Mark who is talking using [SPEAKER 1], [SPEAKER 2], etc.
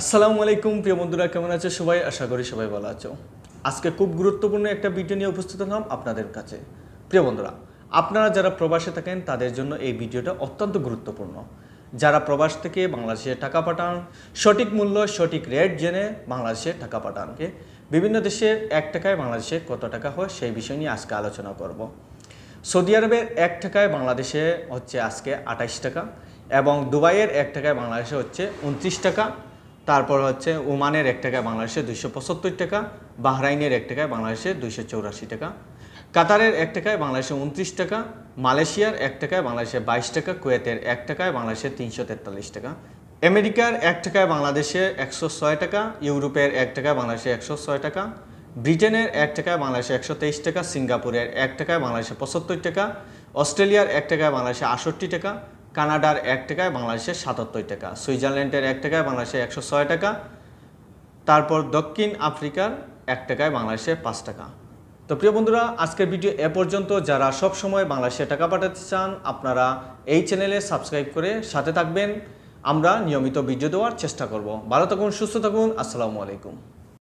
[SPEAKER 1] আসসালামু আলাইকুম প্রিয় বন্ধুরা কেমন আছে সবাই আশা করি সবাই ভালো আছো আজকে খুব গুরুত্বপূর্ণ একটা ভিডিও নিয়ে উপস্থিত হলাম আপনাদের কাছে প্রিয় বন্ধুরা আপনারা যারা প্রবাসে থাকেন তাদের জন্য এই ভিডিওটা অত্যন্ত গুরুত্বপূর্ণ যারা প্রবাস থেকে বাংলাদেশে টাকা পাঠান সঠিক মূল্য সঠিক রেট জেনে বাংলাদেশে টাকা পাঠানকে বিভিন্ন দেশে এক টাকায় বাংলাদেশে কত টাকা হয় সেই বিষয় নিয়ে আজকে আলোচনা করব সৌদি আরবের এক টাকায় বাংলাদেশে হচ্ছে আজকে আটাইশ টাকা এবং দুবাইয়ের এক টাকায় বাংলাদেশে হচ্ছে উনত্রিশ টাকা তারপর হচ্ছে ওমানের এক টাকায় বাংলাদেশে দুইশো পঁচাত্তর টাকা বাহরাইনের এক টাকায় বাংলাদেশে দুইশো চৌরাশি টাকা কাতারের এক টাকায় বাংলাদেশে উনত্রিশ টাকা মালয়েশিয়ার এক টাকায় বাংলাদেশে বাইশ টাকা কুয়েতের এক টাকায় বাংলাদেশে তিনশো তেতাল্লিশ টাকা আমেরিকার এক টাকায় বাংলাদেশে একশো ছয় টাকা ইউরোপের এক টাকায় বাংলাদেশে একশো ছয় টাকা ব্রিটেনের এক টাকায় বাংলাদেশে একশো তেইশ টাকা সিঙ্গাপুরের এক টাকায় বাংলাদেশে পঁচাত্তর টাকা অস্ট্রেলিয়ার এক টাকায় বাংলাদেশে আষট্টি টাকা কানাডার এক টাকায় বাংলাদেশের সাতাত্তর টাকা সুইজারল্যান্ডের এক টাকায় বাংলাদেশে একশো ছয় টাকা তারপর দক্ষিণ আফ্রিকার এক টাকায় বাংলাদেশে পাঁচ টাকা তো প্রিয় বন্ধুরা আজকের ভিডিও এ পর্যন্ত যারা সব সময় বাংলাদেশে টাকা পাঠাতে চান আপনারা এই চ্যানেলে সাবস্ক্রাইব করে সাথে থাকবেন আমরা নিয়মিত ভিডিও দেওয়ার চেষ্টা করব ভালো থাকুন সুস্থ থাকুন আসসালামু আলাইকুম